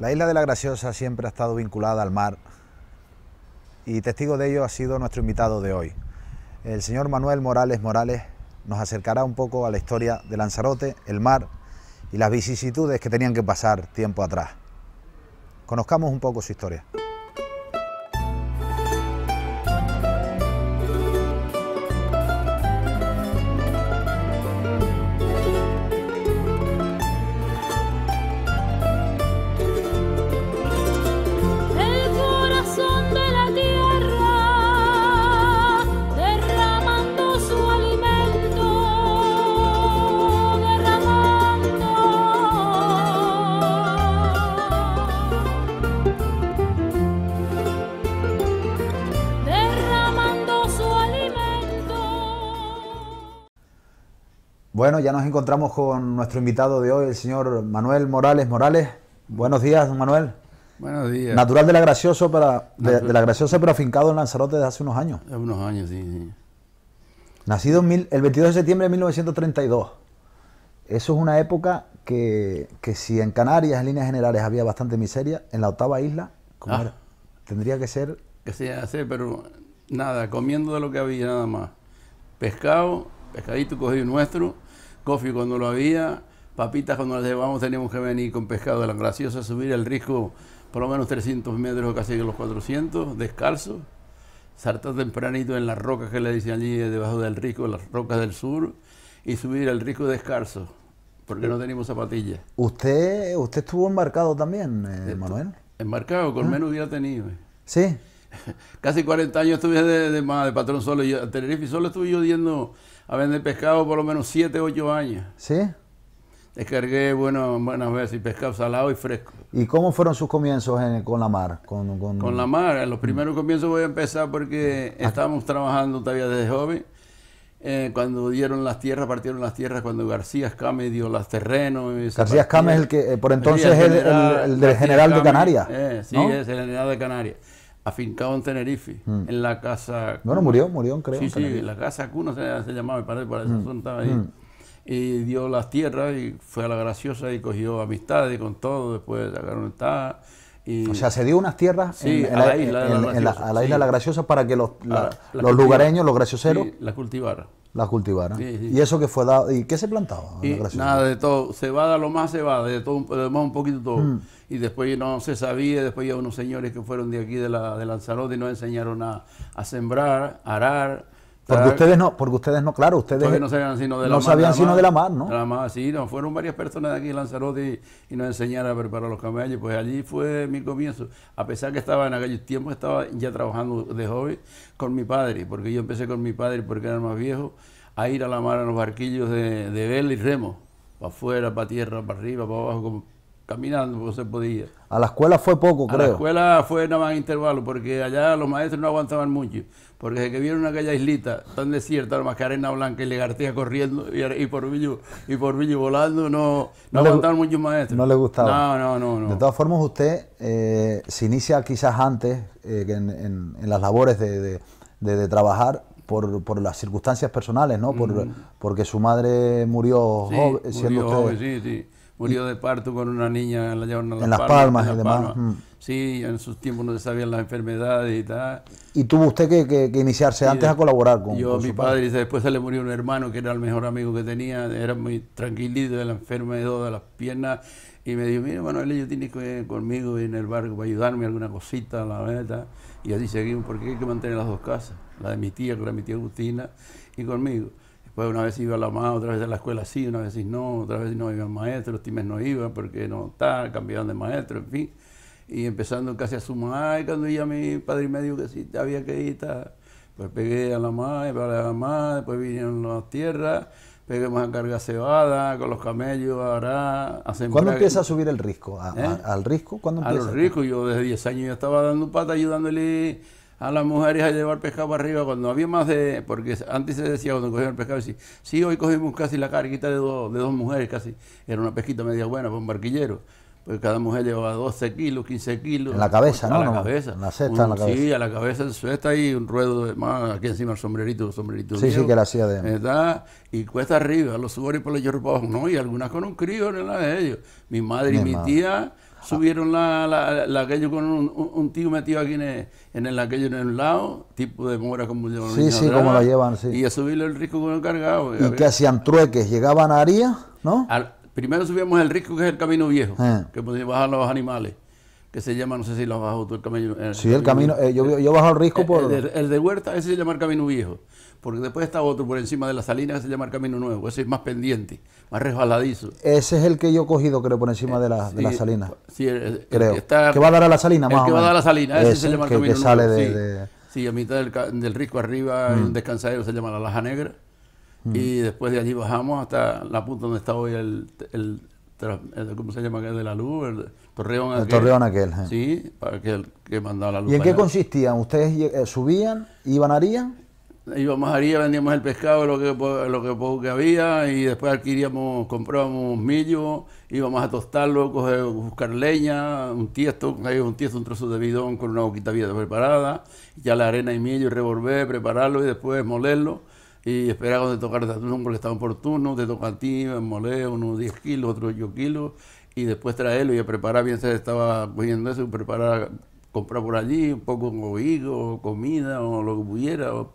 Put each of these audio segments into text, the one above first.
La isla de la Graciosa siempre ha estado vinculada al mar y testigo de ello ha sido nuestro invitado de hoy. El señor Manuel Morales Morales nos acercará un poco a la historia de Lanzarote, el mar y las vicisitudes que tenían que pasar tiempo atrás. Conozcamos un poco su historia. ya nos encontramos con nuestro invitado de hoy, el señor Manuel Morales Morales. Buenos días, don Manuel. Buenos días. Natural de la Graciosa, para, pero afincado en Lanzarote desde hace unos años. Hace unos años, sí, sí. Nacido el 22 de septiembre de 1932. Eso es una época que, si en Canarias, en líneas generales, había bastante miseria, en la octava isla, ah. tendría que ser... Que sea, sí, pero nada, comiendo de lo que había nada más. Pescado, pescadito cogido nuestro, Coffee cuando lo había, papitas cuando las llevábamos teníamos que venir con pescado de la graciosa, subir el risco por lo menos 300 metros o casi los 400, descalzo, saltar tempranito en las rocas que le dicen allí eh, debajo del risco, las rocas del sur, y subir el risco descalzo, porque no teníamos zapatillas. ¿Usted, usted estuvo embarcado también, eh, Manuel? Embarcado, con ah. menos hubiera tenido. Eh. Sí. Casi 40 años estuve de, patrón solo. y a Tenerife solo estuve yo yendo a vender pescado por lo menos 7, 8 años. ¿Sí? Descargué bueno, buenas veces pescado salado y fresco. ¿Y cómo fueron sus comienzos con la mar? Con, la mar, en los primeros comienzos voy a empezar porque ah. estábamos trabajando todavía desde joven. Eh, cuando dieron las tierras, partieron las tierras, cuando García Escame dio los terrenos. García Escame es el que, eh, por entonces, es el, del general de Canarias. Eh, sí, es el general de Canarias afincado en Tenerife, en la casa... Bueno, murió, murió, creo. Sí, en la casa Cuna se, llamaba, mi padre, para estaba ahí. Mm. Y dio las tierras y fue a la graciosa y cogió amistades con todo, después sacaron el o sea, se dio unas tierras a la, isla, en, la, Graciosa para que los, ah, los lugareños, los gracioseros... Sí, la cultivaran. La ¿Y eso que fue dado? ¿Y qué se plantaba? Graciosa? nada de todo. Cebada, lo más cebada, de todo, de más un poquito todo. Mm. Y después no se sabía, después ya unos señores que fueron de aquí de, la, de Lanzarote y nos enseñaron a, a sembrar, a arar, porque ustedes no, porque ustedes no, claro, ustedes no sabían sino de la no Sabían sino de la mar, ¿no? De la mar, sí, no, fueron varias personas de aquí Lanzarote y, nos enseñaron a preparar los camellos. Pues allí fue mi comienzo. A pesar que estaba en aquellos tiempos, estaba ya trabajando de joven con mi padre, porque yo empecé con mi padre porque era más viejo, a ir a la mar en los barquillos de, de vela y remo, para afuera, para tierra, para arriba, para abajo, como caminando, pues se podía. A la escuela fue poco, creo. A la escuela fue nada más intervalo, porque allá los maestros no aguantaban mucho. Porque desde que vieron aquella islita tan desierta, que arena Blanca y Legartía corriendo y, por Villo y por volando, no, no, mucho aguantaban muchos maestros. No le gustaba. No, no, no. De todas formas, usted eh, se inicia quizás antes eh, en, las labores de, de, trabajar, por, las circunstancias personales, ¿no? Por, Porque su madre murió, joven, siendo sí, sí murió de parto con una niña en Las Palmas, en mm. Sí, en sus tiempos no se sabían las enfermedades y tal. ¿Y tuvo usted que, iniciarse antes a colaborar con Yo, mi padre, y después se le murió un hermano que era el mejor amigo que tenía, era muy tranquilito, de la enfermedad de las piernas, y me dijo, mira Manuel, yo tiene que ir conmigo en el barco para ayudarme alguna cosita, la verdad. Y así seguimos, porque hay que mantener las dos casas, la de mi tía, que era mi tía Agustina, y conmigo. Pues una vez iba a la mamá, otra vez a la escuela sí, una vez no, otra vez no iba maestro, maestros, times no iban porque no está, cambiaban de maestro, en fin. Y empezando casi a sumar, y cuando ya mi padre me dijo que sí, había que ir, pues pegué a la madre, para la mamá, después vinieron las tierras, peguemos a carga cebada, con los camellos, ahora hacemos... ¿Cuándo empieza a subir el risco? ¿Eh? ¿Al riesgo. ¿Cuándo empieza? A los yo desde 10 años ya estaba dando pata ayudándole a las mujeres a llevar pescado arriba cuando había más de, porque antes se decía cuando cogían el pescado, sí, hoy cogimos casi la carguita de, de dos mujeres, casi, era una pesquita media buena para un barquillero, pues cada mujer llevaba 12 kilos, 15 kilos. En la cabeza, ah, ¿no? en la cabeza. La cesta en la cabeza. Sí, a la cabeza en cesta y un ruedo de más, aquí encima el sombrerito, el sombrerito. Sí, sí, que la hacía de... verdad eh, y cuesta arriba, los subores por los abajo ¿no? Y algunas con un crío en la de ellos. Mi madre y mi tía Subieron la, la, la aquello con un, tío metido aquí en el, en aquello en el lado, tipo de mora como llevan Sí, sí, como la llevan, sí. Y a subirle el risco con el cargado. ¿Y, que hacían trueques? ¿Llegaban a Aría, no? primero subíamos el risco, que es el camino viejo, eh. que podían bajar los animales que se llama, no sé si lo bajó el camino. sí, el camino, eh, yo, yo bajo el risco por... el, de Huerta, ese se llama el camino viejo porque después está otro por encima de la salina que se llama el Camino Nuevo, ese es más pendiente, más resbaladizo. Ese es el que yo he cogido, creo, por encima eh, de la, salina. Pues, sí, creo. Que, va a dar a la salina, más El que va a dar a la salina, ese, se llama el, Camino sale De, sí. a mitad del, del risco arriba, en un mm. descansadero se llama la Laja Negra, mm. y después de allí bajamos hasta la punta donde está hoy el, ¿cómo se llama? aquel de la luz, el torreón aquel. El eh. torreón aquel, Sí, para que, mandaba la luz. ¿Y en qué consistían? ¿Ustedes eh, subían, iban, harían? íbamos a Aría, vendíamos el pescado, lo que, lo que poco que había, y después adquiríamos, comprábamos millo, íbamos a tostarlo, coger, buscar leña, un tiesto, un tiesto, un trozo de bidón con una boquita bien preparada, ya la arena y millo, y revolver, prepararlo y después molerlo, y esperábamos de tocar tocara el atún porque estaba oportuno, de toca a ti, moler unos 10 kilos, otros 8 kilos, y después traerlo y preparar, bien se estaba poniendo eso, preparar comprar por allí un poco de higo, comida o lo que pudiera, o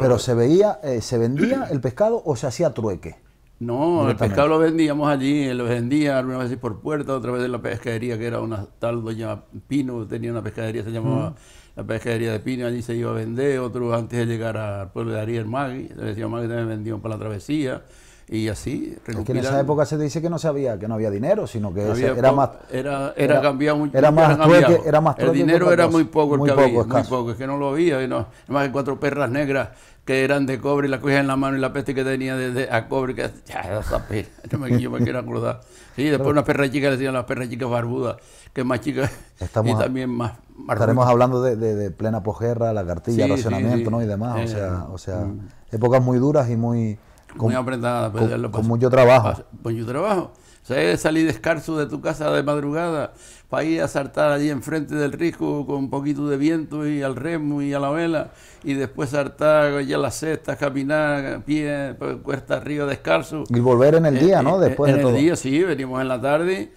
Pero, se veía, eh, se vendía el pescado o se hacía trueque. No, el pescado lo vendíamos allí, eh, lo vendía una vez por puerta, otra vez en la pescadería que era una tal doña Pino, tenía una pescadería, se llamaba la pescadería de Pino, allí se iba a vender, otro antes de llegar al pueblo de Ariel Magui, le decía Magui también para la travesía y así. que en esa época se dice que no sabía que no había dinero, sino que era más era era, cambiado mucho, era más era más El dinero era muy poco poco, muy poco, es que no lo había, y no, más que cuatro perras negras que eran de cobre, y la cogía en la mano y la peste que tenía de, a cobre, que ya, esa perra, no me, yo me quiero acordar. Y después unas perras chicas le decían las perras chicas barbudas, que más chicas Estamos y también más, Estaremos hablando de, de, plena posguerra, la cartilla, racionamiento ¿no? y demás, o eh, sea, o sea mm. épocas muy duras y muy muy con, apretada. Pues, con, mucho trabajo. con mucho pues, trabajo. O salir descalzo de tu casa de madrugada para ir a saltar allí enfrente del risco con un poquito de viento y al remo y a la vela y después saltar a las cestas, caminar pie, pues, cuesta arriba descalzo. Y volver en el eh, día, eh, ¿no? Eh, después en de todo. el día, sí, venimos en la tarde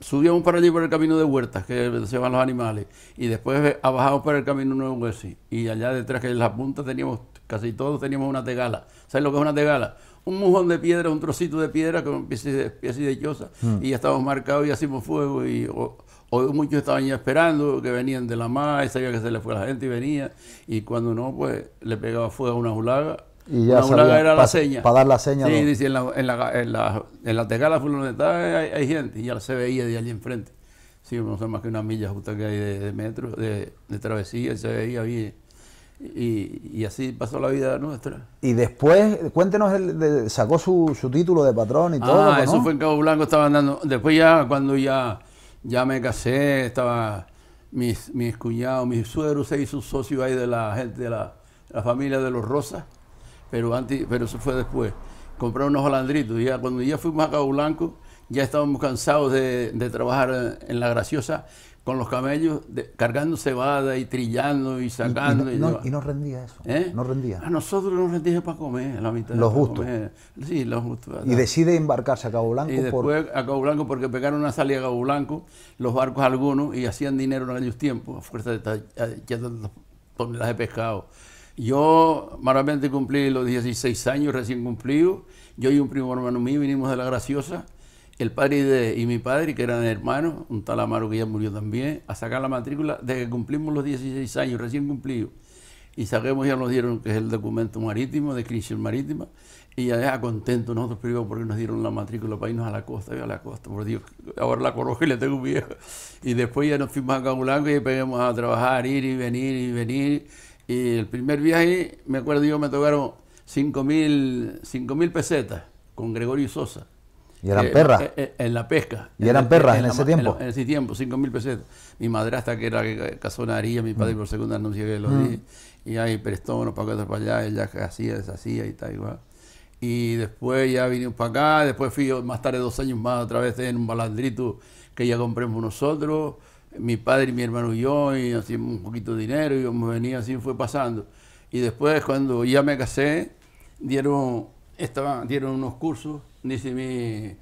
subíamos para allí por el camino de huertas, que se van los animales, y después bajábamos por el camino nuevo y allá detrás que en la punta teníamos, casi todos teníamos una tegala. ¿Sabes lo que es una tegala? Un mojón de piedra, un trocito de piedra con piezas de, piezas de choza, hmm. y ya estábamos marcados y hacíamos fuego, y muchos estaban ya esperando, que venían de la mar, y sabía que se le fue la gente y venía, y cuando no, pues le pegaba fuego a una julaga y ya era la Para dar la seña. Sí, dice, en la, en la, en en tecala eh, hay, gente, y ya se veía de allí enfrente. Sí, no son más que una milla justa que hay de, metros de, travesía, se veía bien. Y, así pasó la vida nuestra. Y después, cuéntenos, sacó su, título de patrón y todo. Ah, eso fue en Cabo Blanco, estaba andando. Después ya, cuando ya, ya me casé, estaba mis, mis cuñados, mis suegros se sus socio ahí de la gente, de la, la familia de los Rosas pero, antes, pero eso fue después. Comprar unos holandritos. Ya, cuando ya fuimos a Cabo Blanco, ya estábamos cansados de, trabajar en la graciosa con los camellos cargando cebada y trillando y sacando. Y, no, rendía eso. ¿Eh? No rendía. A nosotros nos rendía para comer, la mitad. Lo Sí, lo justo. Y decide embarcarse a Cabo Blanco. Y después a Cabo Blanco porque pegaron una salida a Cabo Blanco, los barcos algunos, y hacían dinero en aquellos tiempos, a fuerza de toneladas de pescado. Yo malamente cumplí los 16 años recién cumplido, Yo y un primo hermano mío vinimos de La Graciosa. El padre y mi padre, que eran hermanos, un tal Amaro que ya murió también, a sacar la matrícula desde que cumplimos los 16 años recién cumplido, Y saquemos, ya nos dieron que es el documento marítimo, de inscripción marítima, y ya deja contento nosotros primero porque nos dieron la matrícula para irnos a la costa, a la costa, por Dios, ahora la conozco y le tengo miedo. Y después ya nos fuimos a Cabulanco y empezamos a trabajar, ir y venir y venir y el primer viaje, me acuerdo yo, me tocaron 5 mil pesetas con Gregorio Sosa. ¿Y eran eh, perras? Eh, eh, en la pesca. ¿Y eran perras en, ese tiempo? En, ese tiempo, 5 mil pesetas. Mi hasta que era que mi padre mm. por segunda no que lo di mm. Y ahí prestó unos paquetes para allá, ella hacía, deshacía y tal, igual. Y después ya vinimos para acá, después fui más tarde, dos años más, otra vez en un balandrito que ya compramos nosotros mi padre y mi hermano y yo, y hacíamos un poquito de dinero, y me venía así, fue pasando. Y después, cuando ya me casé, dieron, estaban, dieron unos cursos, dice mi,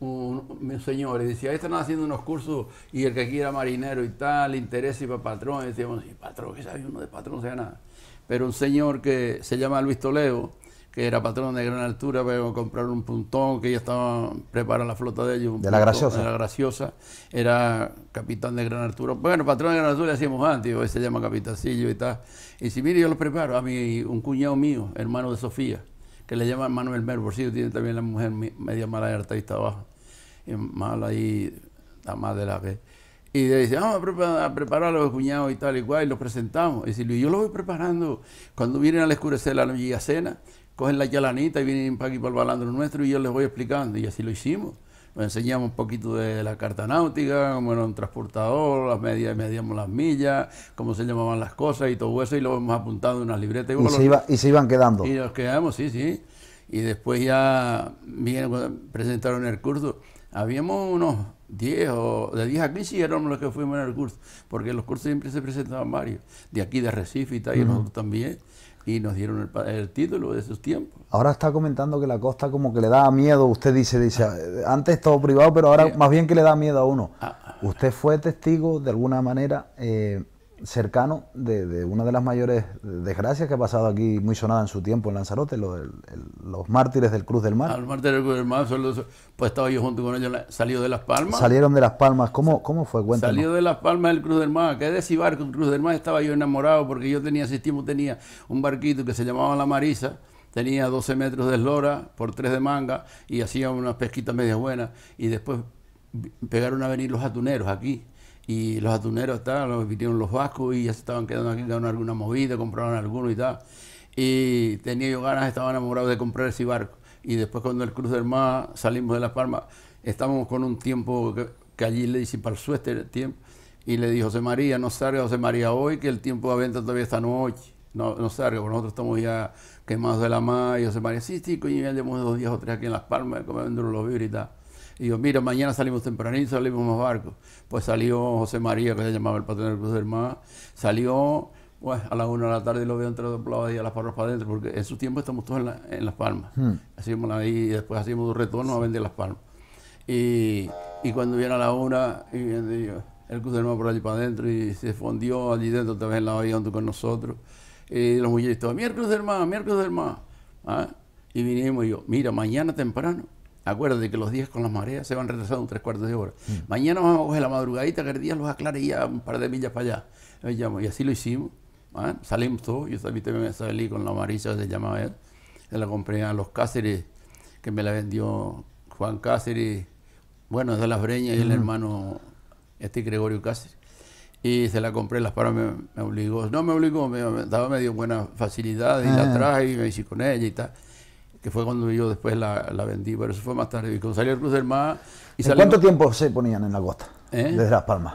un, un señor, y decía, están haciendo unos cursos, y el que quiera marinero y tal, interés y para patrón, y decíamos, patrón, que sabe uno de patrón? No sea nada. Pero un señor que se llama Luis Toledo, que era patrón de gran altura, pero comprar un puntón, que ya estaba preparando la flota de ellos. de la graciosa. De la graciosa. Era capitán de gran altura. Bueno, patrón de gran altura le hacíamos antes, hoy se llama capitacillo y tal. Y si mire, yo lo preparo a mi, un cuñado mío, hermano de Sofía, que le llama Manuel Mer, tiene también la mujer media mala y está baja. Y mala y la más de la que. Y le dice, vamos a preparar, a los cuñados y tal y cual, y los presentamos. Y si yo lo voy preparando, cuando vienen al escurecer la noche y a cena, cogen la chalanita y vienen para aquí para el balandro nuestro y yo les voy explicando. Y así lo hicimos. Nos enseñamos un poquito de la carta náutica, cómo era un transportador, las medíamos las millas, cómo se llamaban las cosas y todo eso, y lo hemos apuntado en unas libretas. Y, se, y se iban quedando. Y nos quedamos, sí, sí. Y después ya pues, presentaron el curso. Habíamos unos 10 o de 10 aquí sí éramos los que fuimos en el curso, porque los cursos siempre se presentaban varios, de aquí de Recife y tal, y nosotros también y nos dieron el, título de esos tiempos. Ahora está comentando que la costa como que le da miedo, usted dice, dice, antes todo privado, pero ahora más bien que le da miedo a uno. Ah, ah, ah. usted fue testigo de alguna manera eh, cercano de, una de las mayores desgracias que ha pasado aquí, muy sonada en su tiempo en Lanzarote, los mártires del Cruz del Mar. Ah, los mártires del Cruz del Mar, pues estaba yo junto con ellos, salió de Las Palmas. Salieron de Las Palmas, ¿cómo, cómo fue? Salió de Las Palmas del Cruz del Mar, que es de barco Cruz del Mar estaba yo enamorado porque yo tenía, asistimos tenía un barquito que se llamaba La Marisa, tenía 12 metros de eslora por 3 de manga y hacía unas pesquitas medias buenas y después pegaron a venir los atuneros aquí y los atuneros tal, los vinieron los vascos y ya se estaban quedando aquí, ganaron alguna movida, compraban alguno y tal. Y tenía yo ganas, estaba enamorado de comprar ese barco. Y después cuando el Cruz del Mar salimos de Las Palmas, estábamos con un tiempo que, allí le dice para el suéter el tiempo. Y le dijo, José María, no salga José María hoy, que el tiempo de venta todavía está noche. No, no salga, porque nosotros estamos ya quemados de la mar. Y José María, sí, sí, coño, ya llevamos dos días o tres aquí en Las Palmas, comiendo los vibros y tal. Y yo, mira, mañana salimos tempranito, salimos más barcos. Pues salió José María, que se llamaba el patrón del Cruz del Mar, salió pues, a las una de la tarde y lo veo entre dos y a las palmas para adentro, porque en su tiempo estamos todos en, Las Palmas. Hmm. Hacíamos ahí y después hacíamos un retorno a vender Las Palmas. Y, cuando viene a la una, el Cruz del Mar por allí para adentro y se fundió allí dentro, otra vez en la bahía con nosotros. Y los muchachos, miércoles del mar, miércoles del mar. ¿ah? Y vinimos y yo, mira, mañana temprano Acuérdate que los días con las mareas se van retrasando un tres cuartos de hora. Mm. Mañana vamos a coger la madrugadita que el día los aclare ya un par de millas para allá. Y así lo hicimos. ¿ah? Salimos todos. Yo también, salí con la amarilla, se llamaba él. Se la compré a los Cáceres, que me la vendió Juan Cáceres. Bueno, de las Breñas y el mm. hermano este Gregorio Cáceres. Y se la compré, las paras me, obligó. No me obligó, me, me daba medio buena facilidad y la traje y me hice con ella y tal que fue cuando yo después la, vendí, pero eso fue más tarde. Y cuando salió el Cruz del mar... Y ¿En cuánto tiempo se ponían en la costa? ¿Eh? Desde Las Palmas.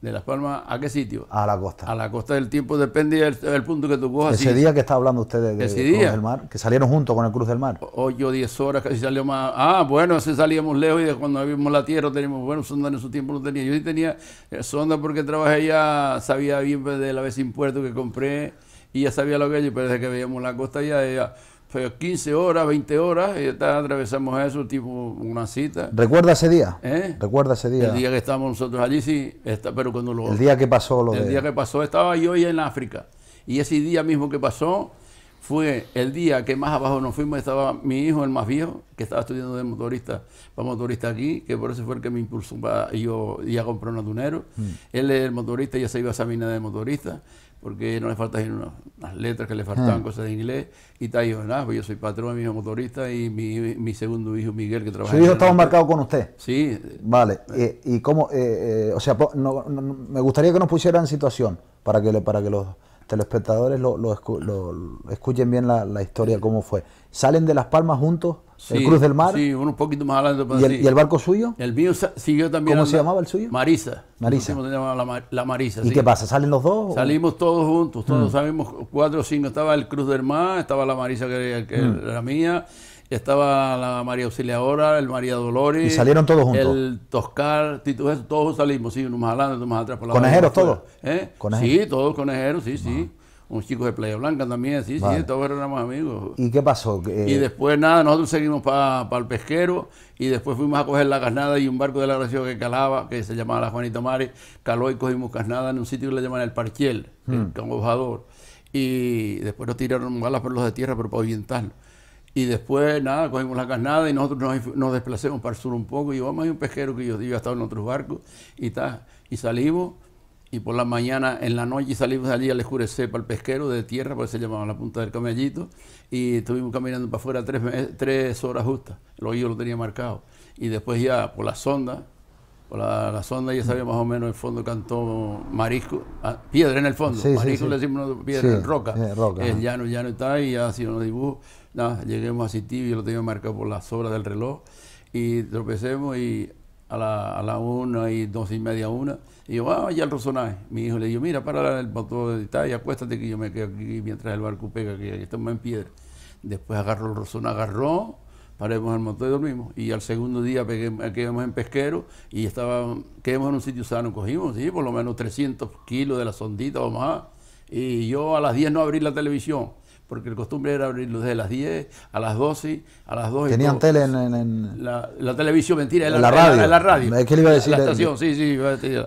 ¿De Las Palmas a qué sitio? A la costa. A la costa del tiempo, depende del, punto que tú cojas. Ese día que está hablando usted de, Cruz del Mar, que salieron juntos con el Cruz del Mar. Ocho, diez horas, casi salió más. Ah, bueno, ese salíamos lejos y de cuando vimos la tierra teníamos, bueno, sonda en su tiempo no tenía. Yo sí tenía eh, sonda porque trabajé ya, sabía bien pues, de la vez sin puerto que compré y ya sabía lo que yo, pero desde que veíamos la costa ya, ya fue 15 horas, 20 horas, y atravesamos eso, tipo una cita. ¿Recuerda ese día? ¿Eh? ¿Recuerda ese día? El día que estábamos nosotros allí, sí, está, pero cuando lo... El día que pasó lo El día que pasó, estaba yo ya en África. Y ese día mismo que pasó fue el día que más abajo nos fuimos, estaba mi hijo, el más viejo, que estaba estudiando de motorista, para motorista aquí, que por eso fue el que me impulsó, para, yo ya compré un atunero. Mm. Él es el motorista, ya se iba a esa mina de motorista porque no le faltan unas, letras que le ah. faltaban, cosas de inglés, y está yo, nada, pues yo soy patrón, mi hijo motorista y mi, segundo hijo Miguel que trabaja. ¿Su hijo estaba marcado con usted? Sí. Vale, eh, y cómo, eh, eh, o sea, no, me gustaría que nos pusieran en situación para que, le, para que los telespectadores lo, lo, lo escuchen bien la, historia, cómo fue. Salen de Las Palmas juntos, el Cruz del Mar. Sí, un poquito más adelante. ¿Y, el, barco suyo? El mío siguió también. ¿Cómo se llamaba el suyo? Marisa. Marisa. la, Marisa. ¿Y qué pasa? ¿Salen los dos? Salimos todos juntos, todos mm. salimos cuatro o cinco. Estaba el Cruz del Mar, estaba la Marisa que, mm. era la mía estaba la María Auxiliadora, el María Dolores. Y salieron todos juntos. El Toscar, todos salimos, sí, unos más adelante, unos más atrás. Por la ¿Conejeros todos? ¿Eh? Sí, todos conejeros, sí, sí. Ah. Unos chicos de Playa Blanca también, sí, sí, todos éramos amigos. ¿Y qué pasó? Y eh, después nada, nosotros seguimos para el pesquero y después fuimos a coger la carnada y un barco de la Gracia que calaba, que se llamaba la Juanita Mare, caló y cogimos carnada en un sitio que le llaman el Parquiel, hmm. el Cambojador. Y después nos tiraron balas por los de tierra, pero para orientarlo y después, nada, cogimos la carnada y nosotros nos, desplacemos para el sur un poco y vamos a un pesquero que yo digo, estado en otros barcos y, ta, y salimos. Y por la mañana, en la noche salimos de allí al escurecer para el pesquero de tierra, porque se llamaba la punta del camellito, y estuvimos caminando para afuera tres, tres horas justas, el oído lo tenía marcado. Y después ya por la sonda, por la, sonda ya sabía más o menos el fondo cantó marisco, ah, piedra en el fondo, marisco le decimos piedra, roca, roca el llano, llano y y ya unos dibujos nada, lleguemos Sitio, yo lo tenía marcado por las horas del reloj, y tropecemos y a la, a una y dos y media, una, y yo, ah, ya el rosonaje. Mi hijo le dijo, mira, para el motor de detalle, acuéstate que yo me quedo aquí mientras el barco pega, que estamos en piedra. Después agarró el rosonaje, agarró, paremos el motor y dormimos. Y al segundo día eh, quedamos en pesquero y estaba, quedamos en un sitio sano, cogimos, sí, por lo menos 300 kilos de la sondita o más. Y yo a las 10 no abrí la televisión porque el costumbre era abrirlo desde las 10 a las 12, a las 2. Tenían tele en, la, televisión, mentira, era la, radio. la, radio. le iba a decir. La, estación, sí, sí.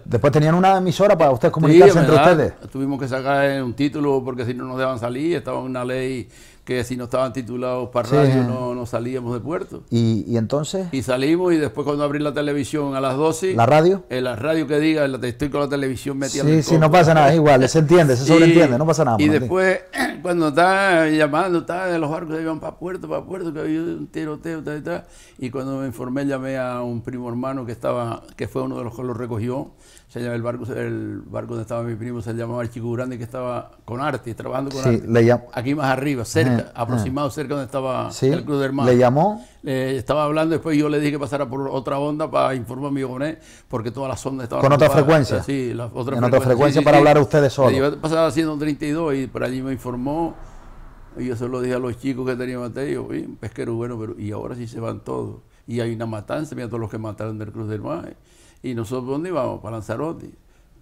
Después tenían una emisora para ustedes comunicarse entre ustedes. Tuvimos que sacar un título porque si no nos dejaban salir, estaba una ley que si no estaban titulados para radio no, salíamos de puerto. ¿Y, ¿Y, entonces? Y salimos y después cuando abrí la televisión a las 12... ¿La radio? En eh, la radio que diga, estoy con la televisión metida Sí, sí, no pasa nada, es igual, se entiende, se sobreentiende, no pasa nada. Y después, cuando está llamando, estaba de los barcos que iban para puerto, para puerto, que había un tiroteo, tal, y tal, y cuando me informé llamé a un primo hermano que estaba, que fue uno de los que lo recogió, se llama el barco, el barco donde estaba mi primo se llamaba el Chico Grande que estaba con arte, trabajando con sí, Le llamó Aquí más arriba, cerca, aproximado cerca donde estaba el Cruz del mar, Le llamó. estaba hablando, después yo le dije que pasara por otra onda para informar a mi joven, porque todas las ondas estaban. ¿Con otra frecuencia? Sí, las otra en frecuencia, otra frecuencia para hablar a ustedes solos. Yo pasaba haciendo 32 y por allí me informó. Y yo se lo dije a los chicos que tenía Mateo, pesquero bueno, pero y ahora sí se van todos. Y hay una matanza, mira todos los que mataron del Cruz del Mar. Y nosotros, ¿dónde íbamos? Para Lanzarote.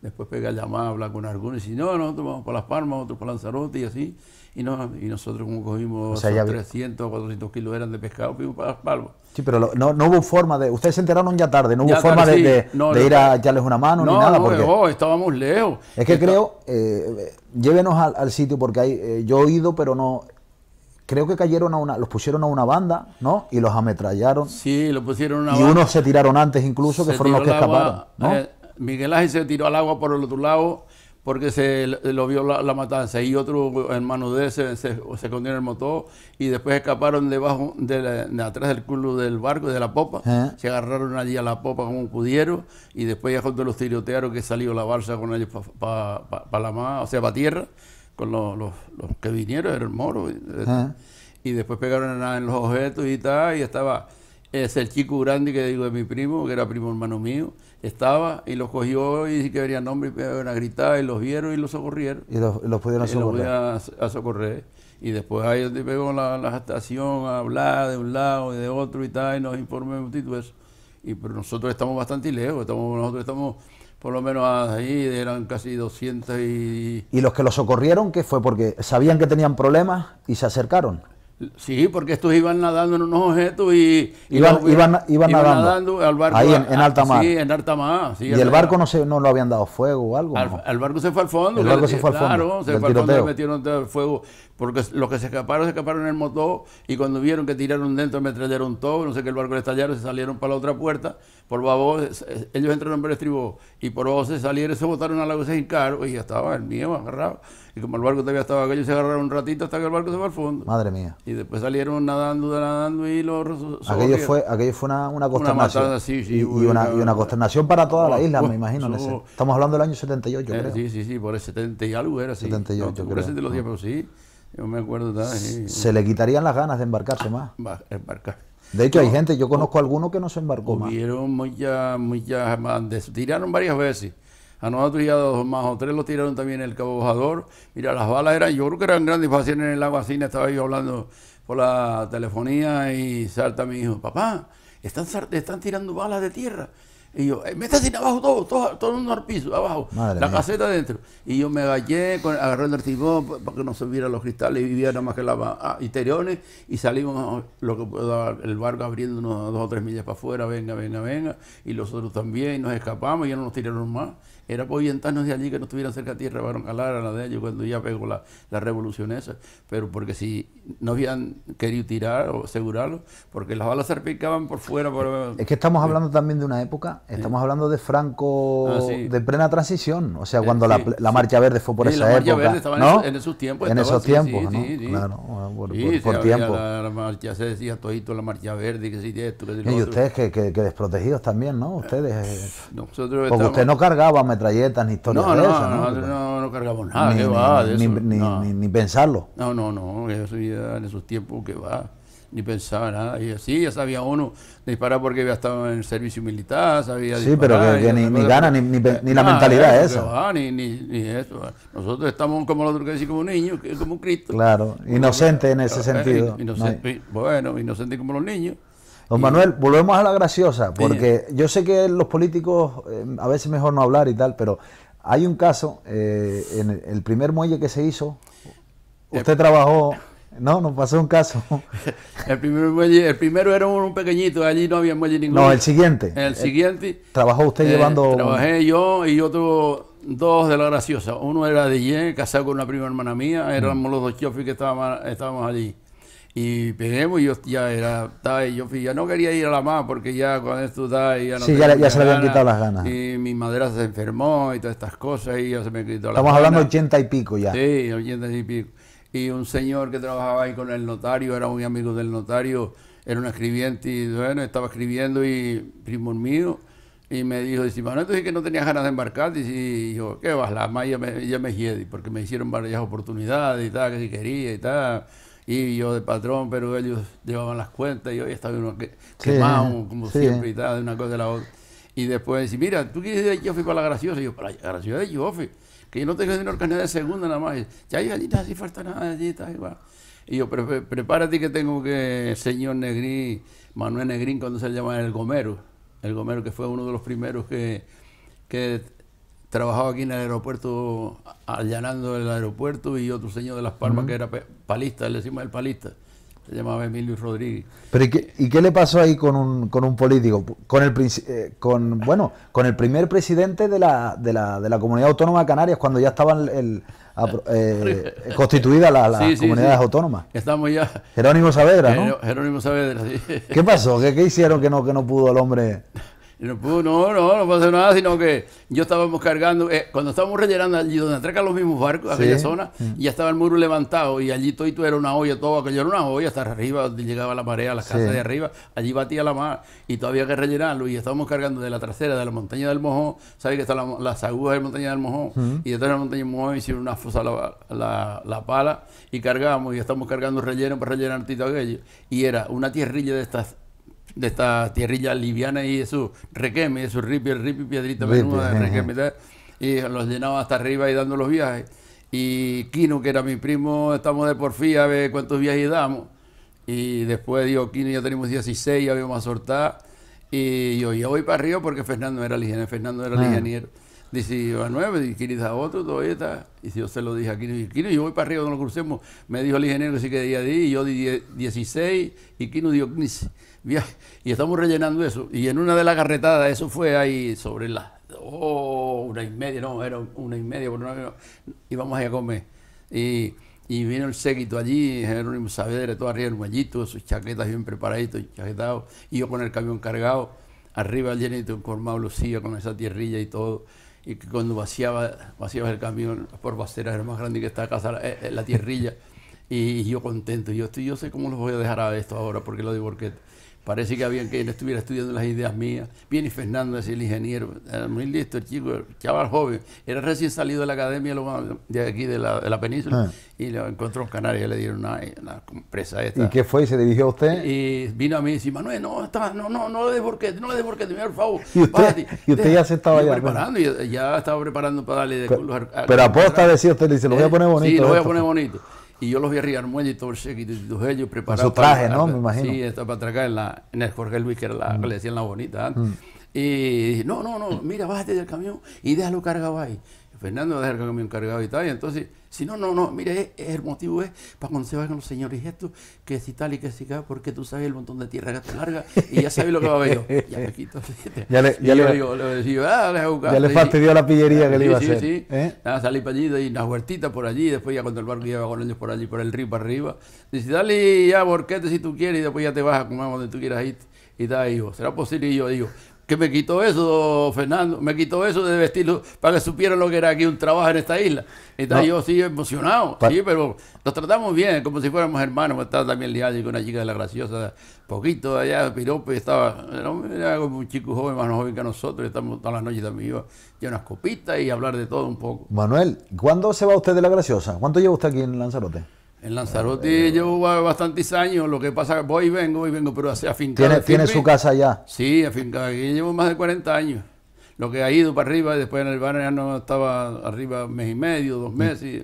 Después pega llamada, habla con algunos y dice, no, nosotros vamos para Las Palmas, otros para Lanzarote y así. Y, no, y nosotros como cogimos 300 400 kilos eran de pescado, fuimos para Las Palmas. Sí, pero no, hubo forma de... Ustedes se enteraron ya tarde, no hubo forma de, ir a echarles una mano ni nada. No, porque... no, estábamos lejos. Es que creo, eh, llévenos al, sitio porque hay, eh, yo he ido, pero no creo que cayeron a una, los pusieron a una banda, ¿no? Y los ametrallaron. Sí, los pusieron a una banda. Y unos se tiraron antes incluso, que fueron los que escaparon. ¿no? Eh, Miguel Ángel se tiró al agua por el otro lado porque se lo vio la, matanza y otro hermano de ese se, escondió en el motor y después escaparon debajo de, atrás del culo del barco, de la popa, se agarraron allí a la popa como pudieron y después ya cuando los tirotearon que salió la balsa con ellos para la mar, o sea, para tierra con los, los, los que vinieron, era el moro. Y eh, ah. después pegaron en los objetos y tal, y estaba es el chico grande que digo de mi primo, que era primo hermano mío, estaba y los cogió y que verían nombre y pegaron a gritar y los vieron y los socorrieron. Y los, pudieron y socorrer. a, socorrer. Y después ahí pegó la, la estación a hablar de un lado y de otro y tal, y nos informó de eso y pero nosotros estamos bastante lejos, estamos, nosotros estamos por lo menos ahí, eran casi 200 y... ¿Y los que los socorrieron qué fue? ¿Porque sabían que tenían problemas y se acercaron? Sí, porque estos iban nadando en unos objetos y... iban, nadando. al barco. Ahí, en, alta mar. Sí, en alta mar. ¿Y el barco no, se, no lo habían dado fuego o algo? Al, el barco se fue al fondo. El barco se fue al fondo. se fue al fondo metieron fuego. Porque los que se escaparon, se escaparon en el motor y cuando vieron que tiraron dentro, trajeron todo, no sé qué, el barco le estallaron, se salieron para la otra puerta. Por favor, ellos entraron por el estribo y por favor se salieron, se botaron la luz sin cargo y ya estaba el miedo agarrado. Y como el barco todavía estaba aquello, se agarraron un ratito hasta que el barco se fue al fondo. Madre mía. Y después salieron nadando, nadando y los... Aquello fue, aquello fue una, una consternación. y, una, y, una, consternación para toda la isla, me imagino. Estamos hablando del año 78, eh, creo. Sí, sí, sí, por el 70 y algo era así. 78, creo. de los ah. pero sí. Yo me acuerdo Se le quitarían las ganas de embarcarse más. Va, embarcar. De hecho, hay gente, yo conozco a alguno que no se embarcó más. Hubieron muchas, muchas, tiraron varias veces. A nosotros ya dos más o tres lo tiraron también el Cabo Bajador. Mira, las balas eran, yo creo que eran grandes, pasaban en el agua así, estaba yo hablando por la telefonía y salta mi hijo, papá, están, están tirando balas de tierra. Y yo, eh, métase abajo todo, todo, todo el mundo al piso, abajo, la caseta adentro. Y yo me agallé, agarré el timón para que no se vieran los cristales y viviera más que la ah, interiores. Y salimos lo que pueda, el barco abriendo unos dos o tres millas para afuera, venga, venga, venga. Y los otros también, nos escapamos y ya no nos tiraron más era por pues orientarnos de allí que no estuvieran cerca de tierra, calar a la de ellos cuando ya pegó la, la revolución esa. Pero porque si no habían querido tirar o asegurarlo, porque las balas repicaban por fuera. Es que estamos hablando también de una época, estamos hablando de Franco, ah, de plena transición, o sea, eh, cuando la, la, Marcha Verde fue por esa época. Verde estaba ¿no? en, esos tiempos. En esos tiempos, ¿no? por, tiempo. La, marcha, se decía la Marcha Verde, que que Y ustedes que, desprotegidos también, ¿no? Ustedes. Eh, porque usted no cargaba metralletas ni historias no cargamos nada, ni, va? pensarlo. No, no, no, en esos tiempos que va, ni pensaba nada. Y así ya sabía uno disparar porque había estado en el servicio militar, sabía Sí, pero que, ni, gana, ni, eh, la mentalidad eso, eso. Nosotros estamos como los turqueses, como niños, como Cristo. Claro, inocente en ese eh, sentido. bueno, inocente como los niños. Don Manuel, volvemos a la graciosa, porque yo sé que los políticos eh, a veces mejor no hablar y tal, pero hay un caso, eh, en el primer muelle que se hizo, usted trabajó, no, nos pasó un caso. El, primer muelle, el primero era un pequeñito, allí no había muelle ninguno. No, el siguiente. El eh, siguiente. trabajó usted llevando... Eh, trabajé yo y otro dos de la graciosa. Uno era de Yen, casado con una prima hermana mía, éramos los dos chofis que estábamos, estábamos allí. Y y yo ya era, estaba, yo fui, ya no quería ir a la más porque ya cuando esto ya no Sí, ya, se le habían quitado las ganas. Y mi madera se enfermó y todas estas cosas y ya se me quitó la Estamos hablando de ochenta y pico ya. Sí, ochenta y pico. Y un señor que trabajaba ahí con el notario, era un amigo del notario, era un escribiente y bueno, estaba escribiendo y primo mío. Y me dijo, dice, entonces tú que no tenías ganas de embarcar. Y yo, ¿qué vas? La más ya me, ya me porque me hicieron varias oportunidades y tal, que si quería y tal y yo de patrón, pero ellos llevaban las cuentas y hoy estaba uno que, quemado, como siempre, y tal, de una cosa a la otra. Y después dice, mira, tú quieres ir a fui para la graciosa. Y yo, para la graciosa de Joffi, que yo no tengo dinero que de segunda nada más. Y, ya hay falta nada, está igual. Y yo, pero prepárate que tengo que el señor Negrín, Manuel Negrín, cuando se le llama el Gomero, el Gomero que fue uno de los primeros que, que trabajaba aquí en el aeropuerto, allanando el aeropuerto, y otro señor de Las Palmas que era palista, le decimos el palista, se llamaba Emilio Rodríguez. Pero ¿y qué, le pasó ahí con un, con un político? Con el, eh, con, bueno, con el primer presidente de la, de la, de Comunidad Autónoma Canarias, cuando ya estaban eh, constituidas las la comunidades autónomas. Estamos ya. Jerónimo Saavedra, ¿no? Jerónimo Saavedra, sí. ¿Qué pasó? ¿Qué, hicieron que no, que no pudo el hombre? Pues, no, no, no, no nada, sino que yo estábamos cargando, eh, cuando estábamos rellenando allí donde atracan los mismos barcos, aquella zona, y mm. ya estaba el muro levantado y allí todo, y todo era una olla, todo aquello era una olla, hasta arriba donde llegaba la marea, las casas de arriba, allí batía la mar y todavía había que rellenarlo y estábamos cargando de la trasera de la montaña del Mojón, ¿sabes que están las agujas de la montaña del Mojón? Mm. Y detrás de la montaña del Mojón hicieron una fosa la, pala y cargamos y estábamos cargando relleno para rellenar todo aquello. Y era una tierrilla de estas de esta tierrilla liviana y eso requeme su ripi, el ripi, piedrita menuda, requeme, y los llenaba hasta arriba y dando los viajes. Y Kino, que era mi primo, estamos de porfía a ver cuántos viajes damos. Y después dijo Kino, ya tenemos 16, ya vamos a Y yo, ya voy para arriba porque Fernando era ingeniero Fernando era el ah. ingeniero. Dice, a nueve, Kino a otro? Y yo se lo dije a Kino Kino yo voy para arriba, no lo crucemos. Me dijo el ingeniero, así que día a día, y yo di 16, y Kino dio 15. Y estamos rellenando eso. Y en una de las carretadas, eso fue ahí sobre las oh, una y media, no, era una y media, porque no, íbamos a comer. Y, y, vino el séquito allí, Jerónimo sabedre todo arriba el muellito sus chaquetas bien preparaditos, chaquetados, y yo con el camión cargado, arriba el llenito lo lucía con esa tierrilla y todo. Y cuando vaciaba, vaciaba el camión por Baceras, era más grande que está casa, eh, eh, la, tierrilla. Y yo contento, yo estoy, yo sé cómo los voy a dejar a esto ahora, porque lo digo porque Parece que había que él estuviera estudiando las ideas mías. Viene es el ingeniero, era muy listo el chico, chaval joven. Era recién salido de la academia de aquí, de la, península, ah. y lo encontró en Canarias, le dieron una, una compresa esta. ¿Y qué fue? se dirigió a usted? Y vino a mí y dice, Manuel, no, está, no, no, no le des porque no le des borquete, por favor. ¿Y usted, párate, ¿y usted ya se estaba ya, preparando, ya, estaba preparando para darle de culo Pero aposta decía usted, le dice, lo voy a eh, poner bonito. Sí, lo voy a poner bonito. Y yo los vi arriba, muelle y cheque y todos ellos preparados. su traje, ¿no? Me imagino. Sí, estaba para atracar en, la, en el Jorge Luis, que era la, mm. le decían la bonita mm. Y dije, no, no, no, mira, bájate del camión y déjalo cargado ahí. Fernando deja el camión encargado y tal. Y entonces, si no, no, no, mire, el motivo es para cuando se vayan los señores estos, que si tal y que si tal porque tú sabes el montón de tierra que está larga y ya sabes lo que va a haber Ya me quito. ya le, ya le, yo, le, ah, le buscar, ya le fastidió la pillería que le iba a hacer. Sí, sí, ¿Eh? Ah, salí para allí, y unas huertitas por allí, después ya cuando el barco lleva con ellos por allí, por el río para arriba. Dice, dale ya borquete si tú quieres y después ya te vas a comer donde tú quieras ir. Y tal, y digo, ¿será posible? Y yo digo, que me quitó eso, Fernando, me quitó eso de vestirlo para que supieran lo que era aquí un trabajo en esta isla. y yo sí emocionado, sí, pero nos tratamos bien, como si fuéramos hermanos, estaba también liado con una chica de la graciosa, poquito allá, pirope, estaba, era como un chico joven, más joven que nosotros, estamos todas las noches también iba ya unas copitas y hablar de todo un poco. Manuel, ¿cuándo se va usted de la graciosa? ¿Cuánto lleva usted aquí en Lanzarote? En Lanzarote llevo bastantes años, lo que pasa que voy y vengo, y vengo, pero hace afincado. ¿Tiene, ¿tiene su casa ya, Sí, afincado, aquí llevo más de 40 años. Lo que ha ido para arriba, después en el bar ya no estaba arriba mes y medio, dos mm. meses,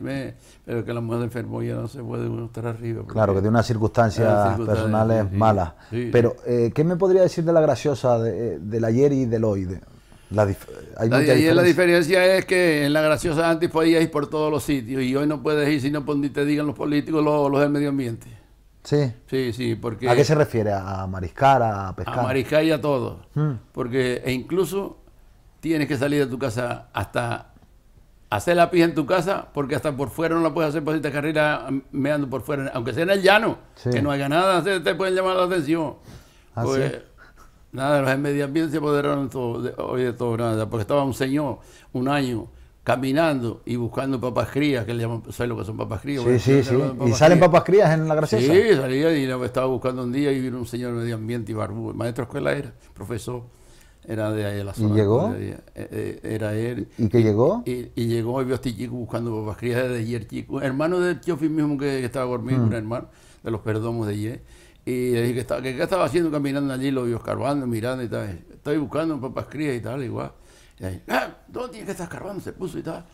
pero que la mujer enfermó ya no se puede estar arriba. Claro, que tiene unas circunstancias, personales malas. Pero, eh, ¿qué me podría decir de la graciosa de, eh, del ayer y del hoy? La la, diferencia. es que en la graciosa antes podías ir por todos los sitios y hoy no puedes ir si no pues, te digan los políticos los, los del medio ambiente. Sí. Sí, sí, porque... ¿A qué se refiere? ¿A mariscar, a pescar? A mariscar y a todo. Hmm. Porque e incluso tienes que salir de tu casa hasta hacer la pija en tu casa porque hasta por fuera no la puedes hacer por esta carrera mm, meando por fuera, aunque sea en el llano, que no haya nada, te pueden llamar la atención. así pues, Nada, los Medio Ambiente se apoderaron hoy de todo nada, porque estaba un señor, un año, caminando y buscando papas crías, que le llaman, ¿sabes lo que son papas crías? Sí, sí, sí. ¿Y salen papas crías en la gracia. Sí, salía y estaba buscando un día y vino un señor de medio ambiente y barbudo, maestro de escuela era, profesor, era de ahí la zona. ¿Y llegó? Eh, eh, era él. ¿Y qué llegó? Y, llegó y vio a este buscando papas crías desde ayer, chico. Hermano de Chofi mismo que, estaba dormido, mm. un hermano de los perdomos de ayer y le dije, ¿qué estaba, que estaba haciendo caminando allí lo vio escarbando, mirando y tal? Estoy buscando papas crías y tal, igual. Y ahí, ah, ¿dónde tienes que estar escarbando? Se puso y tal.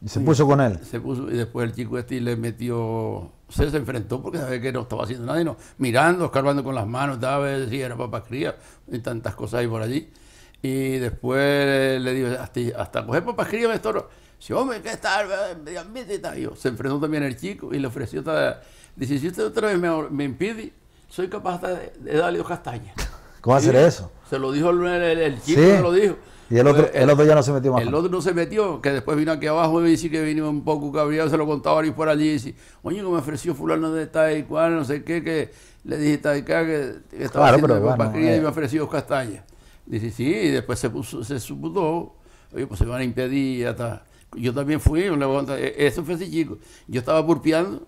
¿Y se puso con él? Se puso, y después el chico este le metió, se, enfrentó porque sabía que no estaba haciendo nada, y no, mirando, escarbando con las manos, tal vez, si era papas crías y tantas cosas ahí por allí. Y después le dijo hasta, coger papas crías, me toro. Si hombre, ¿qué tal? Eh, me se enfrentó también el chico y le ofreció, otra. dice, si usted otra vez me, me impide, soy capaz de, de darle dos castañas. ¿Cómo hacer eso? Se lo dijo el, chico, se lo dijo. Y el otro, el, otro ya no se metió más. El otro no se metió, que después vino aquí abajo y me dice que vino un poco cabreado, se lo contaba y por allí y dice, oye, que me ofreció fulano de tal y cual, no sé qué, que le dije tal y cual, que, estaba claro, pero bueno, y eh. me ofreció dos castañas. Dice, sí, y después se puso, se oye, pues se van a impedir y ya está. Yo también fui, e, eso fue ese chico. Yo estaba burpeando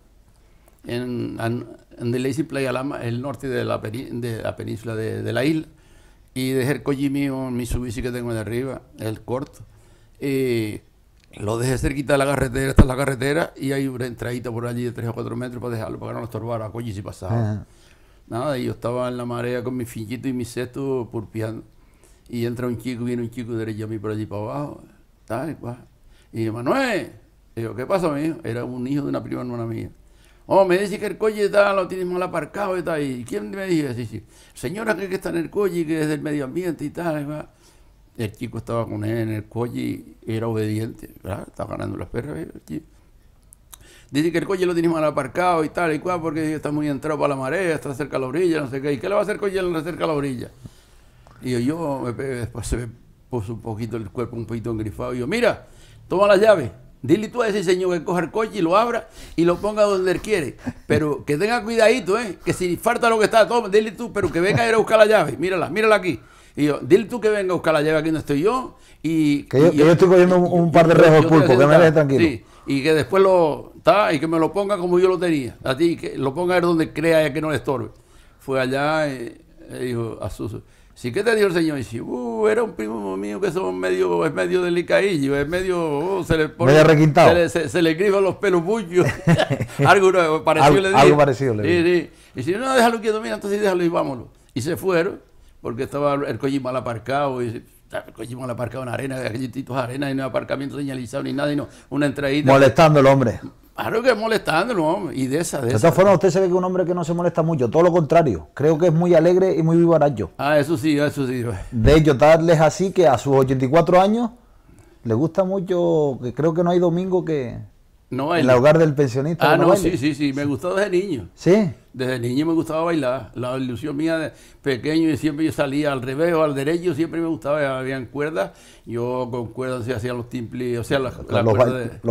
en, en Lazy Playa Lama, el norte de la, de la península de, de, la isla. Y dejé el mi un que tengo de arriba, el corto. Y lo dejé cerquita de la carretera, está la carretera, y hay una entradita por allí de 3 o 4 metros para dejarlo, para que no lo a coche si pasaba. Nada, y yo estaba en la marea con mi finquito y mi seto purpeando. Y entra un chico, viene un chico derecho a mí por allí para abajo. Tal, y yo, Manuel, digo ¿qué pasa, mi Era un hijo de una prima hermana mía. Oh, me dice que el coche está, lo tiene mal aparcado y tal. ¿Y quién me dice? Sí, sí. Señora que, está en el coche, que es del medio ambiente y tal. va El chico estaba con él en el coche y era obediente, ¿verdad? Estaba ganando las perras. ¿eh? Dice que el coche lo tiene mal aparcado y tal y cual, porque está muy entrado para la marea, está cerca de la orilla, no sé qué. ¿Y qué le va a hacer el coche cerca a la orilla? Y yo, después se me puso un poquito el cuerpo un poquito engrifado. Y yo, mira, toma la llave. Dile tú a ese señor que coja el coche y lo abra y lo ponga donde él quiere. Pero que tenga cuidadito, ¿eh? Que si falta lo que está, toma, dile tú, pero que venga a ir a buscar la llave. Mírala, mírala aquí. Y yo, dile tú que venga a buscar la llave, aquí no estoy yo. Y, que yo, estoy cogiendo un, par de rejos pulpo, que me deje tranquilo. Sí, y que después lo está y que me lo ponga como yo lo tenía. A ti, que lo ponga a donde crea y que no le estorbe. Fue allá, y, eh, dijo a Sí ¿qué te dio el señor y uh, era un primo mío que son medio, es medio delicadillo, es medio, uh, se le pone, se le, se, griban los pelos bullos, algo eh, parecido le dijo. Algo parecido le dije. Y, sí. no, déjalo quieto, mira, entonces déjalo y vámonos. Y se fueron, porque estaba el coche mal aparcado, y el coche mal aparcado en arena, de arena, y no aparcamiento señalizado ni nada, y no, una entrada. Molestando al hombre. Claro que molestándolo, y de esa, de, de esa. usted se ve que es un hombre que no se molesta mucho, todo lo contrario. Creo que es muy alegre y muy vivaracho. Ah, eso sí, eso sí. De hecho, tal es así que a sus 84 años le gusta mucho, que creo que no hay domingo que... No En el hogar del pensionista. Ah, no, no sí, sí, sí, me gustó desde niño. Sí. Desde niño me gustaba bailar, la ilusión mía de pequeño y siempre yo salía al revés o al derecho, siempre me gustaba, habían cuerdas, yo con cuerdas se hacía los timples, o sea, los,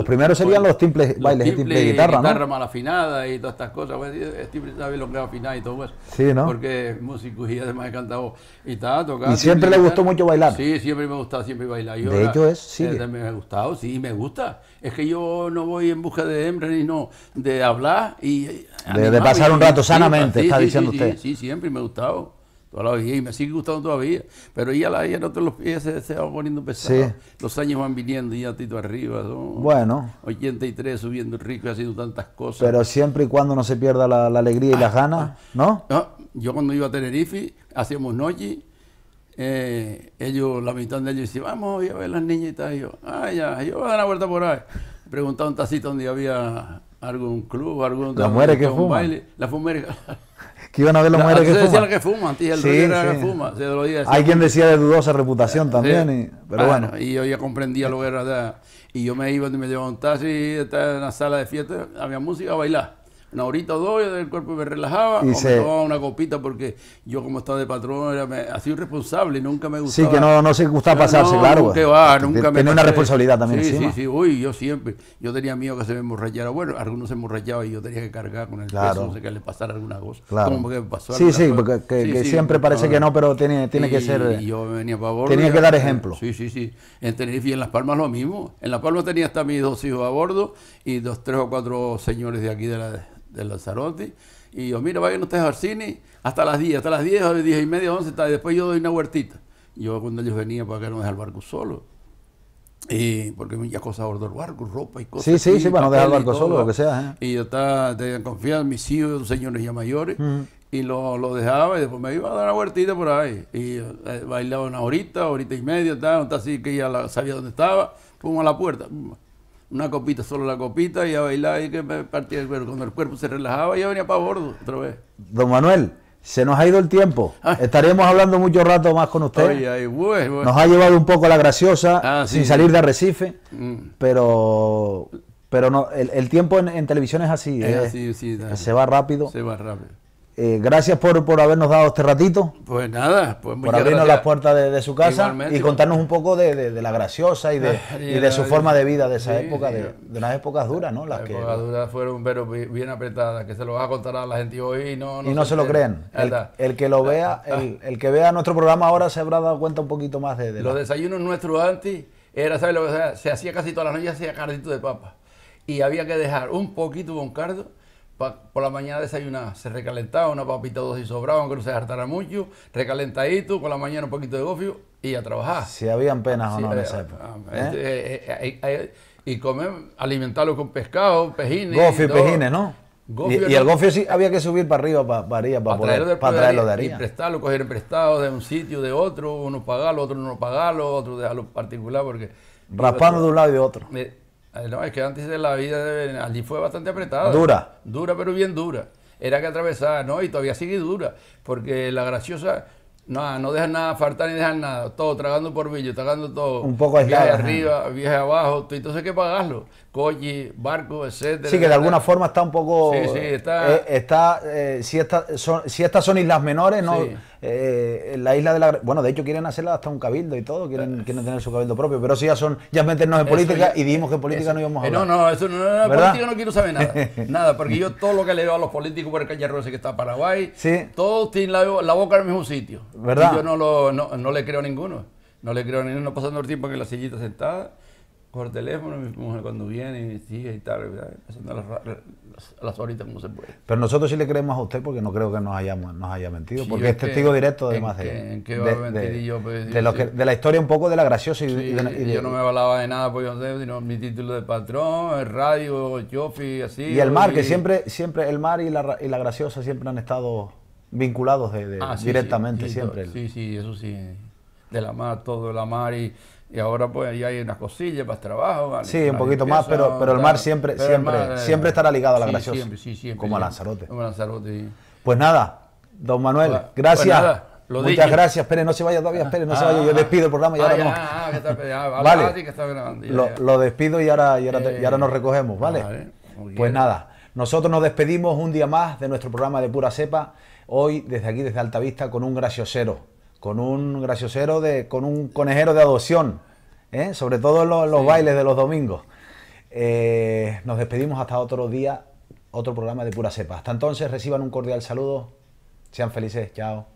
primeros serían los timples, bailes, de guitarra, ¿no? afinada y todas estas cosas, pues, y todo Sí, ¿no? Porque músicos y además he cantado y estaba tocando. ¿Y siempre le gustó mucho bailar? Sí, siempre me gustaba siempre bailar. de hecho es, sí. Eh, me ha gustado, sí, me gusta. Es que yo no voy en busca de hembras ni no, de hablar y... De, pasar un rato sanamente, está diciendo sí, usted. Sí, siempre me ha gustado. y me sigue gustando todavía. Pero ya la no los pies se, poniendo pesado. Los años van viniendo y ya Tito arriba. bueno. 83 subiendo el rico y haciendo tantas cosas. Pero siempre y cuando no se pierda la, alegría y la ah, las ganas, ah. ¿no? Yo cuando iba a Tenerife, hacíamos noche. Eh, ellos, la mitad de ellos, decían, vamos a ver las niñitas. Y yo, ay, ah, ya, yo voy a dar la vuelta por ahí. Preguntaba un tacito donde había algún club, algún... Las mujeres que fuman. Las mujeres... que iban a ver las mujeres que fuman. que el sí, que fuma. Hay quien decía de dudosa reputación también, y, pero bueno, Y yo ya comprendía lo que era. Y yo me iba y me llevaba un taxi, estaba en la sala de fiesta, había música, a bailar una horita o dos, el cuerpo me relajaba, y o me tomaba una copita porque yo como estaba de patrón era me, así irresponsable, nunca me gustaba. Sí, que no, no se gustaba pasarse, claro. nunca pues. tenía una responsabilidad también sí, encima. Sí, sí, uy, yo siempre, yo tenía miedo que se me emborrachara. Bueno, algunos se emborrachaban y yo tenía que cargar con el peso, no sé que le pasara alguna cosa. Claro. pasó sí, sí, porque siempre parece que no, pero tiene, tiene que ser... Y eh, yo venía para bordo. Tenía que dar ejemplo. Sí, sí, sí. En Tenerife y en Las Palmas lo mismo. En Las Palmas tenía hasta mis dos hijos a bordo y dos, tres o cuatro señores de aquí de la de Lanzarote. Y yo, mira, vayan ustedes a cine hasta las 10, hasta las 10, 10 y media, 11, y después yo doy una huertita. Yo cuando ellos venían para que no dejar el barco solo. Y porque muchas cosas bordó el barco, ropa y cosas. Sí, sí, sí, para no dejar el barco solo, lo que sea. Y yo estaba, tenía confianza, mis hijos, señores ya mayores, y lo, dejaba y después me iba a dar una huertita por ahí. Y eh, bailaba una horita, horita y media, tal, así que ya sabía dónde estaba, pum a la puerta una copita, solo la copita, y a bailar y que me partía el cuerpo. Cuando el cuerpo se relajaba, ya venía para bordo otra vez. Don Manuel, se nos ha ido el tiempo. Estaríamos hablando mucho rato más con usted. Nos ha llevado un poco la graciosa, ah, sin salir de Arrecife, mm. pero, pero no, el, tiempo en, televisión es así. Eh. se va rápido. Se va rápido. Eh, gracias por, habernos dado este ratito. Pues nada, pues por abrirnos las puertas de, su casa y contarnos un poco de, la graciosa y de, y su forma de vida de esa época, de, unas épocas duras, ¿no? Las, que, épocas duras fueron pero bien apretadas, que se lo va a contar a la gente hoy y no, se, lo creen. El, que lo vea, el, que vea nuestro programa ahora se habrá dado cuenta un poquito más de, los desayunos nuestros antes era, ¿sabes lo que se hacía casi todas las noches? hacía cardito de papa y había que dejar un poquito boncardo por la mañana desayunar, se recalentaba, una papita dos y sobraba, aunque no se hartara mucho, recalentadito, por la mañana un poquito de gofio y a trabajar. Si habían penas o no, no eh, ah, ¿eh? Este, eh, eh, y comer, alimentarlo con pescado, pejines. Gofio y, pejines, ¿no? y, el gofio sí había que subir para arriba, para, para, para, traerlo, de arriba. Y prestarlo, coger prestado de un sitio, de otro, uno pagarlo, otro no pagarlo, otro dejarlo particular, porque... Raspando de un lado y de otro. No, es que antes de la vida de, allí fue bastante apretada. Dura. Dura, pero bien dura. Era que atravesaba, ¿no? Y todavía sigue dura. Porque la graciosa no, no dejan nada, faltar ni dejan nada. Todo, tragando por billo, tragando todo. Un poco aislado. Viaje arriba, viaje abajo. entonces hay que pagarlo. Coche, barco, etcétera. Sí, que de alguna forma está un poco. Sí, sí, eh, está. Eh, eh, si, si estas son islas menores, no. la isla de la. Bueno, de hecho quieren hacerla hasta un cabildo y todo, quieren, quieren tener su cabildo propio. Pero si ya son. Ya meternos en política y dijimos que en política no íbamos a hablar. No, no, eso no, no política no quiero saber nada. nada, porque yo todo lo que le veo a los políticos por el calle ese que está Paraguay, sí. todos tienen la, la boca en el mismo sitio yo no, lo, no, le creo a ninguno. No le creo a ninguno pasando el tiempo en la sillita sentada, por teléfono, mi mujer cuando viene, mis hijas y tal, ¿verdad? las, horitas como se puede. Pero nosotros sí le creemos a usted porque no creo que nos haya, nos haya mentido, porque es, testigo directo además de, de, yo, pues, la historia un poco de la graciosa Yo no me hablaba de nada, pues yo mi título de patrón, el radio, el chofi, así. Y el mar, que siempre, siempre el mar y la, y la graciosa siempre han estado vinculados de, ah, directamente siempre. Sí, sí, eso sí. De la mar, todo de la mar y, ahora pues ahí hay unas cosillas para trabajo. sí, un poquito más, pero, pero el mar siempre, siempre, eh, siempre estará ligado a la graciosa. Como a Lanzarote. Como a Lanzarote. Pues nada, don Manuel, pues, pues gracias. Muchas gracias, espere, no se vaya todavía, espere, no se vaya, yo ah, despido el programa y ah, ahora vale, lo, despido y ahora, y ahora, nos recogemos, ¿vale? pues nada, nosotros nos despedimos un día más de nuestro programa de Pura Cepa hoy desde aquí, desde Altavista, con un graciosero, con un graciosero, de, con un conejero de adopción, ¿eh? sobre todo en los, bailes de los domingos. Eh, nos despedimos hasta otro día, otro programa de Pura Cepa. Hasta entonces, reciban un cordial saludo, sean felices, chao.